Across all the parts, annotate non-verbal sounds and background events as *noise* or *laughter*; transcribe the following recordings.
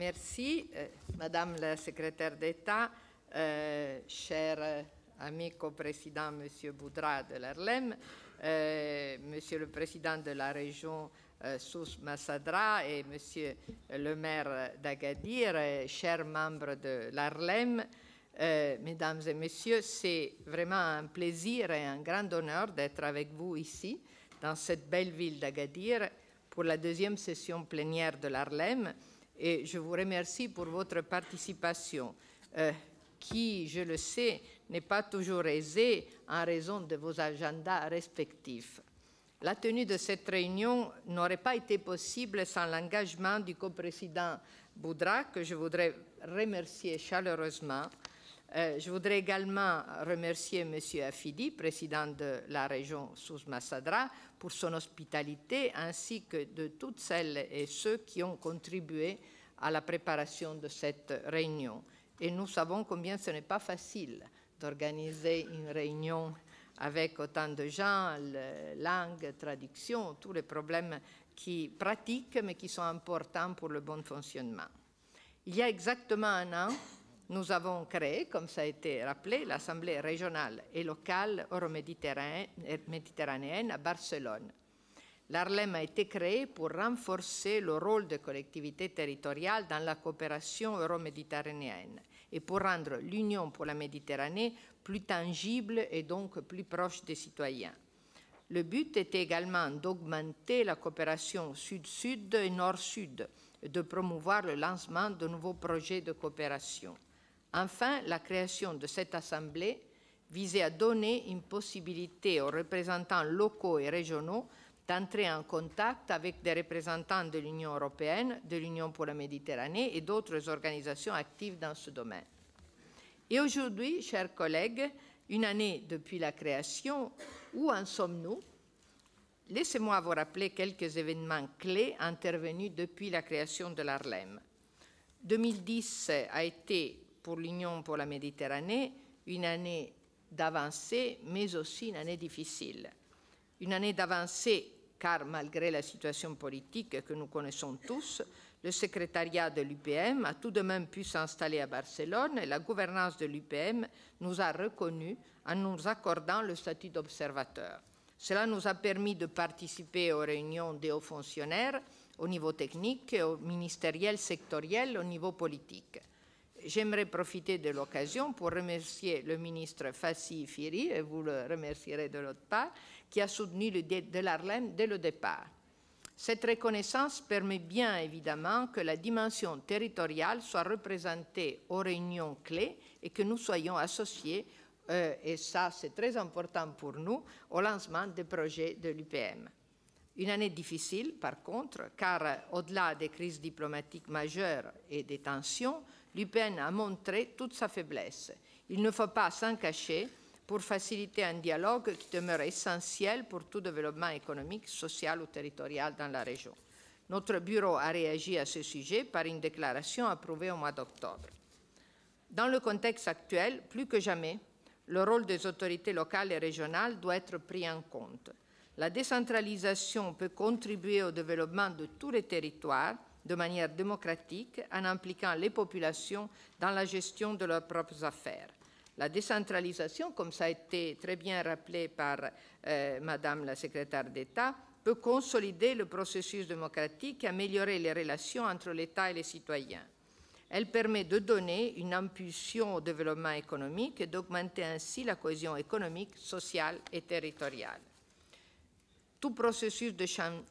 Merci, euh, Madame la Secrétaire d'État, euh, cher euh, ami coprésident Monsieur Boudra de l'ARLEM, Monsieur le Président de la région Sous Massadra et Monsieur le maire d'Agadir, chers membres de l'ARLEM, Mesdames et Messieurs, c'est vraiment un plaisir et un grand honneur d'être avec vous ici, dans cette belle ville d'Agadir, pour la deuxième session plénière de l'ARLEM et je vous remercie pour votre participation, euh, qui, je le sais, n'est pas toujours aisée en raison de vos agendas respectifs. La tenue de cette réunion n'aurait pas été possible sans l'engagement du coprésident Boudra, que je voudrais remercier chaleureusement. Euh, je voudrais également remercier Monsieur Afidi, président de la région Sous-Massadra, pour son hospitalité, ainsi que de toutes celles et ceux qui ont contribué à la préparation de cette réunion. Et nous savons combien ce n'est pas facile d'organiser une réunion avec autant de gens, langue, traduction, tous les problèmes qui pratiquent mais qui sont importants pour le bon fonctionnement. Il y a exactement un an, nous avons créé, comme ça a été rappelé, l'Assemblée régionale et locale euro-méditerranéenne à Barcelone. L'ARLEM a été créé pour renforcer le rôle des collectivités territoriales dans la coopération euro-méditerranéenne et pour rendre l'Union pour la Méditerranée plus tangible et donc plus proche des citoyens. Le but était également d'augmenter la coopération sud-sud et nord-sud, et de promouvoir le lancement de nouveaux projets de coopération. Enfin, la création de cette Assemblée visait à donner une possibilité aux représentants locaux et régionaux d'entrer en contact avec des représentants de l'Union européenne, de l'Union pour la Méditerranée et d'autres organisations actives dans ce domaine. Et aujourd'hui, chers collègues, une année depuis la création, où en sommes-nous Laissez-moi vous rappeler quelques événements clés intervenus depuis la création de l'ARLEM. 2010 a été pour l'Union pour la Méditerranée une année d'avancée, mais aussi une année difficile. Une année d'avancée car malgré la situation politique que nous connaissons tous, le secrétariat de l'UPM a tout de même pu s'installer à Barcelone et la gouvernance de l'UPM nous a reconnus en nous accordant le statut d'observateur. Cela nous a permis de participer aux réunions des hauts fonctionnaires au niveau technique, au ministériel sectoriel, au niveau politique. J'aimerais profiter de l'occasion pour remercier le ministre Fassi Firi, et vous le remercierez de l'autre part, qui a soutenu l'idée de l'Arlem dès le départ. Cette reconnaissance permet bien évidemment que la dimension territoriale soit représentée aux réunions clés et que nous soyons associés, euh, et ça c'est très important pour nous, au lancement des projets de l'UPM. Une année difficile par contre, car euh, au-delà des crises diplomatiques majeures et des tensions, L'UPN a montré toute sa faiblesse. Il ne faut pas s'en cacher pour faciliter un dialogue qui demeure essentiel pour tout développement économique, social ou territorial dans la région. Notre bureau a réagi à ce sujet par une déclaration approuvée au mois d'octobre. Dans le contexte actuel, plus que jamais, le rôle des autorités locales et régionales doit être pris en compte. La décentralisation peut contribuer au développement de tous les territoires de manière démocratique en impliquant les populations dans la gestion de leurs propres affaires. La décentralisation, comme ça a été très bien rappelé par euh, Madame la secrétaire d'État, peut consolider le processus démocratique et améliorer les relations entre l'État et les citoyens. Elle permet de donner une impulsion au développement économique et d'augmenter ainsi la cohésion économique, sociale et territoriale. Tout processus de,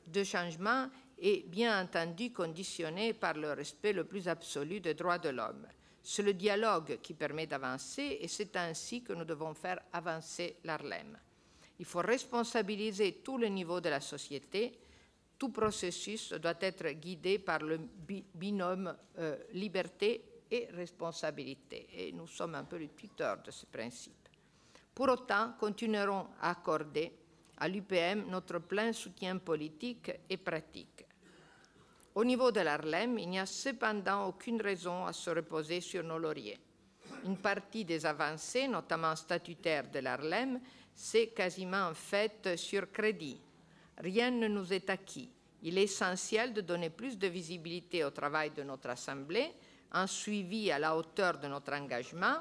de changement et bien entendu conditionné par le respect le plus absolu des droits de l'homme. C'est le dialogue qui permet d'avancer et c'est ainsi que nous devons faire avancer l'Arlem. Il faut responsabiliser tous les niveaux de la société. Tout processus doit être guidé par le binôme euh, liberté et responsabilité. Et nous sommes un peu les tuteurs de ce principe. Pour autant, continuerons à accorder à l'UPM notre plein soutien politique et pratique. Au niveau de l'Arlem, il n'y a cependant aucune raison à se reposer sur nos lauriers. Une partie des avancées, notamment statutaires de l'Arlem, s'est quasiment faite sur crédit. Rien ne nous est acquis. Il est essentiel de donner plus de visibilité au travail de notre Assemblée, un suivi à la hauteur de notre engagement,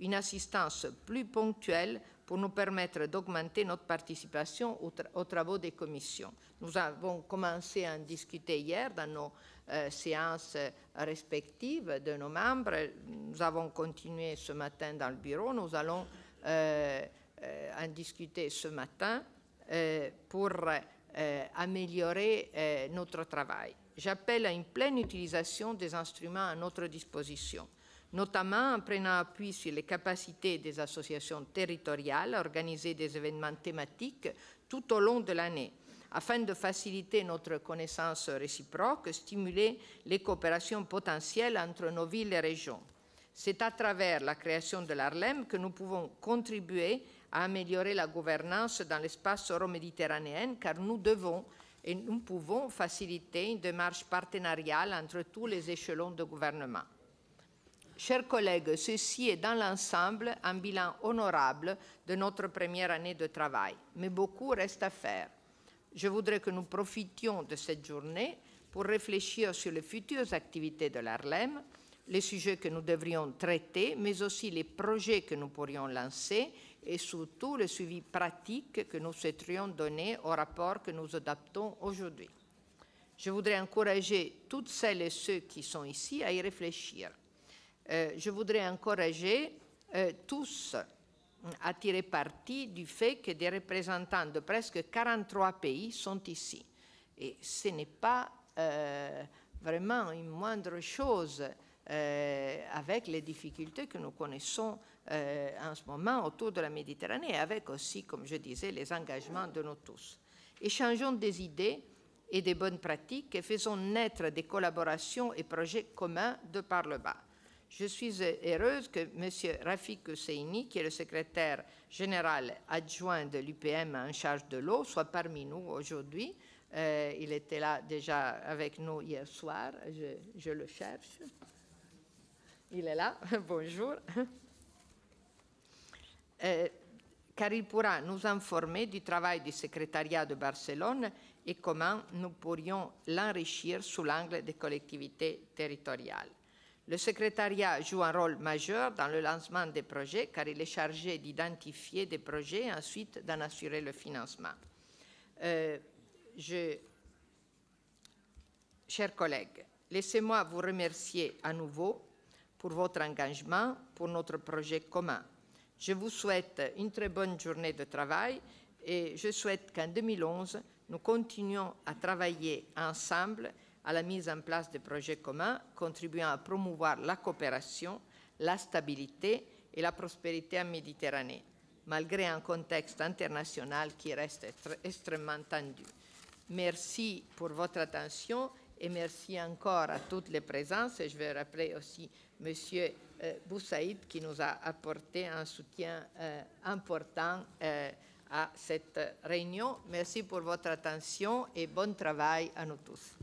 une assistance plus ponctuelle pour nous permettre d'augmenter notre participation aux, travaux des commissions. Nous avons commencé à en discuter hier dans nos euh, séances euh, respectives de nos membres. Nous avons continué ce matin dans le bureau. Nous allons euh, en discuter ce matin pour améliorer notre travail. J'appelle à une pleine utilisation des instruments à notre disposition notamment en prenant appui sur les capacités des associations territoriales à organiser des événements thématiques tout au long de l'année, afin de faciliter notre connaissance réciproque, stimuler les coopérations potentielles entre nos villes et régions. C'est à travers la création de l'ARLEM que nous pouvons contribuer à améliorer la gouvernance dans l'espace euro-méditerranéen, car nous devons et nous pouvons faciliter une démarche partenariale entre tous les échelons de gouvernement. Chers collègues, ceci est dans l'ensemble un bilan honorable de notre première année de travail, mais beaucoup reste à faire. Je voudrais que nous profitions de cette journée pour réfléchir sur les futures activités de l'ARLEM, les sujets que nous devrions traiter, mais aussi les projets que nous pourrions lancer et surtout le suivi pratique que nous souhaiterions donner au rapport que nous adaptons aujourd'hui. Je voudrais encourager toutes celles et ceux qui sont ici à y réfléchir. Euh, je voudrais encourager euh, tous à tirer parti du fait que des représentants de presque 43 pays sont ici. Et ce n'est pas euh, vraiment une moindre chose avec les difficultés que nous connaissons en ce moment autour de la Méditerranée, avec aussi, comme je disais, les engagements de nous tous. Échangeons des idées et des bonnes pratiques et faisons naître des collaborations et projets communs de par le bas. Je suis heureuse que M. Rafik Seini, qui est le secrétaire général adjoint de l'UPM en charge de l'eau, soit parmi nous aujourd'hui. Euh, il était là déjà avec nous hier soir. Je, le cherche. Il est là. *laughs* Bonjour. Euh, car il pourra nous informer du travail du secrétariat de Barcelone et comment nous pourrions l'enrichir sous l'angle des collectivités territoriales. Le secrétariat joue un rôle majeur dans le lancement des projets car il est chargé d'identifier des projets et ensuite d'en assurer le financement. Euh, chers collègues, laissez-moi vous remercier à nouveau pour votre engagement, pour notre projet commun. Je vous souhaite une très bonne journée de travail et je souhaite qu'en 2011, nous continuions à travailler ensemble à la mise en place de projets communs contribuant à promouvoir la coopération, la stabilité et la prospérité en Méditerranée, malgré un contexte international qui reste extrêmement tendu. Merci pour votre attention et merci encore à toutes les présences. Et je vais rappeler aussi M. Euh, Boussaïd qui nous a apporté un soutien euh, important euh, à cette réunion. Merci pour votre attention et bon travail à nous tous.